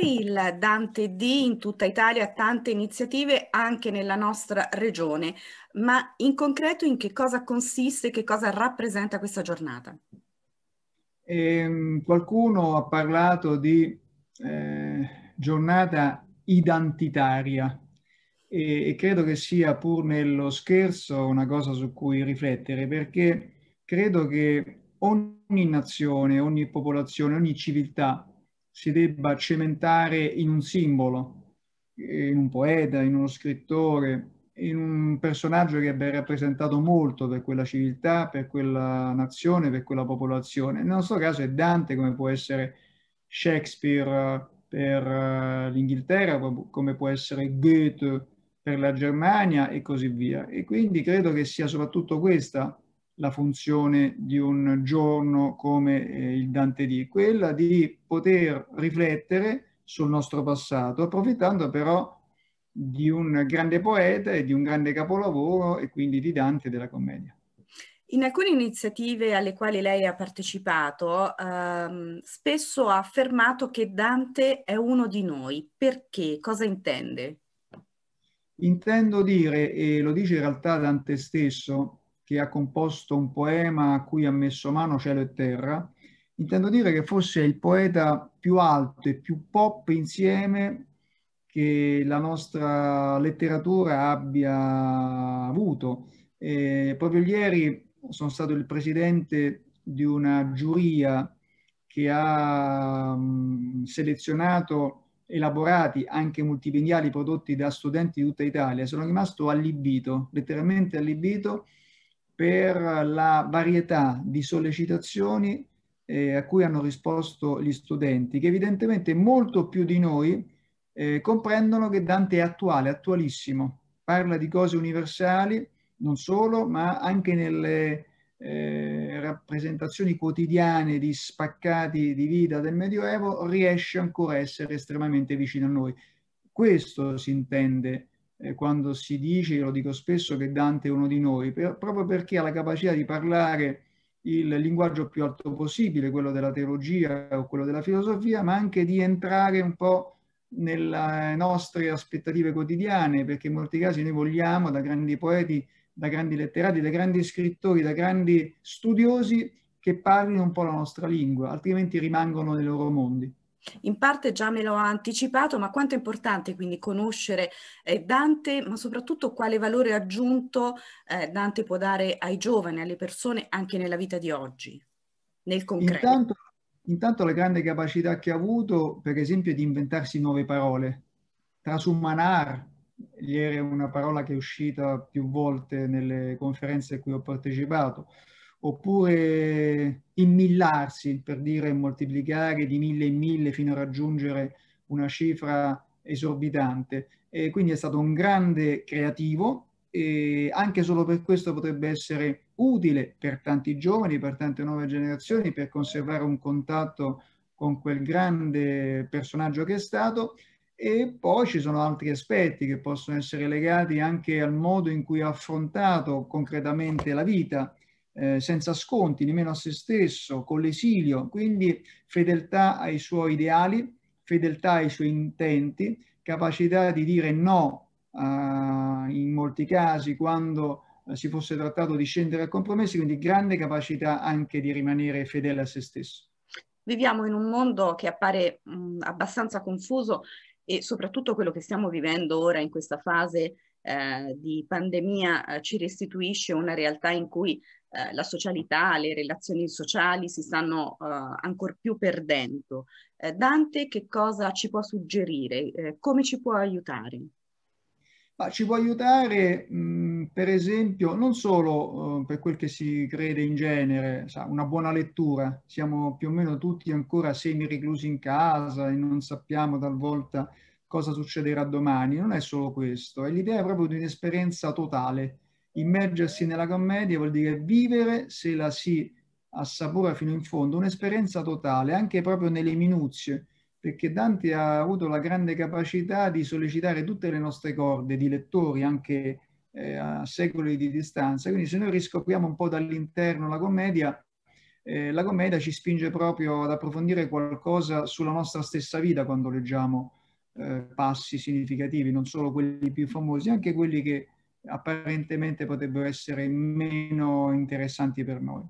magari il Dante D in tutta Italia ha tante iniziative anche nella nostra regione, ma in concreto in che cosa consiste, che cosa rappresenta questa giornata? Eh, qualcuno ha parlato di eh, giornata identitaria e, e credo che sia pur nello scherzo una cosa su cui riflettere perché credo che ogni nazione, ogni popolazione, ogni civiltà si debba cementare in un simbolo, in un poeta, in uno scrittore, in un personaggio che abbia rappresentato molto per quella civiltà, per quella nazione, per quella popolazione. Nel nostro caso è Dante, come può essere Shakespeare eh, per eh, l'Inghilterra, come può essere Goethe per la Germania e così via. E quindi credo che sia soprattutto questa la funzione di un giorno come eh, il Dante D, quella di poter riflettere sul nostro passato, approfittando però di un grande poeta e di un grande capolavoro e quindi di Dante della commedia. In alcune iniziative alle quali lei ha partecipato, ehm, spesso ha affermato che Dante è uno di noi. Perché? Cosa intende? Intendo dire, e lo dice in realtà Dante stesso, che ha composto un poema a cui ha messo mano cielo e terra, intendo dire che fosse il poeta più alto e più pop insieme che la nostra letteratura abbia avuto. E proprio ieri sono stato il presidente di una giuria che ha selezionato elaborati anche multimediali prodotti da studenti di tutta Italia. Sono rimasto allibito, letteralmente allibito, per la varietà di sollecitazioni eh, a cui hanno risposto gli studenti, che evidentemente molto più di noi eh, comprendono che Dante è attuale, attualissimo, parla di cose universali, non solo, ma anche nelle eh, rappresentazioni quotidiane di spaccati di vita del Medioevo, riesce ancora a essere estremamente vicino a noi. Questo si intende eh, quando si dice, io lo dico spesso, che Dante è uno di noi, per, proprio perché ha la capacità di parlare il linguaggio più alto possibile, quello della teologia o quello della filosofia, ma anche di entrare un po' nelle nostre aspettative quotidiane, perché in molti casi noi vogliamo, da grandi poeti, da grandi letterati, da grandi scrittori, da grandi studiosi, che parlino un po' la nostra lingua, altrimenti rimangono nei loro mondi. In parte già me l'ho anticipato, ma quanto è importante quindi conoscere eh, Dante, ma soprattutto quale valore aggiunto eh, Dante può dare ai giovani, alle persone anche nella vita di oggi, nel concreto. Intanto, intanto la grande capacità che ha avuto, per esempio, di inventarsi nuove parole. Trasumanar, ieri è una parola che è uscita più volte nelle conferenze a cui ho partecipato oppure immillarsi, per dire moltiplicare di mille in mille fino a raggiungere una cifra esorbitante. E quindi è stato un grande creativo e anche solo per questo potrebbe essere utile per tanti giovani, per tante nuove generazioni, per conservare un contatto con quel grande personaggio che è stato. E poi ci sono altri aspetti che possono essere legati anche al modo in cui ha affrontato concretamente la vita, eh, senza sconti, nemmeno a se stesso, con l'esilio, quindi fedeltà ai suoi ideali, fedeltà ai suoi intenti, capacità di dire no eh, in molti casi quando eh, si fosse trattato di scendere a compromessi, quindi grande capacità anche di rimanere fedele a se stesso. Viviamo in un mondo che appare mh, abbastanza confuso e soprattutto quello che stiamo vivendo ora in questa fase eh, di pandemia eh, ci restituisce una realtà in cui eh, la socialità, le relazioni sociali si stanno eh, ancora più perdendo. Eh, Dante che cosa ci può suggerire? Eh, come ci può aiutare? Ma ci può aiutare, mh, mm, per esempio, non solo uh, per quel che si crede in genere, sa, una buona lettura. Siamo più o meno tutti ancora semi reclusi in casa e non sappiamo talvolta cosa succederà domani, non è solo questo, è l'idea proprio di un'esperienza totale. Immergersi nella commedia vuol dire vivere se la si assapora fino in fondo, un'esperienza totale, anche proprio nelle minuzie, perché Dante ha avuto la grande capacità di sollecitare tutte le nostre corde di lettori, anche eh, a secoli di distanza. Quindi se noi riscopriamo un po' dall'interno la commedia, eh, la commedia ci spinge proprio ad approfondire qualcosa sulla nostra stessa vita quando leggiamo eh, passi significativi, non solo quelli più famosi, anche quelli che apparentemente potrebbero essere meno interessanti per noi.